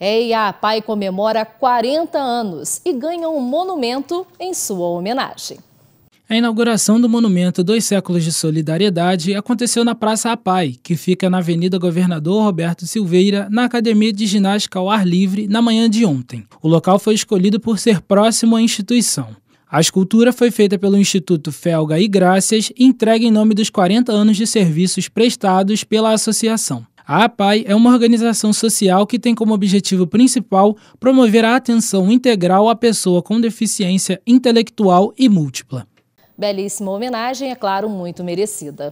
EIA APAI comemora 40 anos e ganha um monumento em sua homenagem. A inauguração do monumento Dois Séculos de Solidariedade aconteceu na Praça APAI, que fica na Avenida Governador Roberto Silveira, na Academia de Ginástica ao Ar Livre, na manhã de ontem. O local foi escolhido por ser próximo à instituição. A escultura foi feita pelo Instituto Felga e Graças e entregue em nome dos 40 anos de serviços prestados pela associação. A APAI é uma organização social que tem como objetivo principal promover a atenção integral à pessoa com deficiência intelectual e múltipla. Belíssima homenagem, é claro, muito merecida.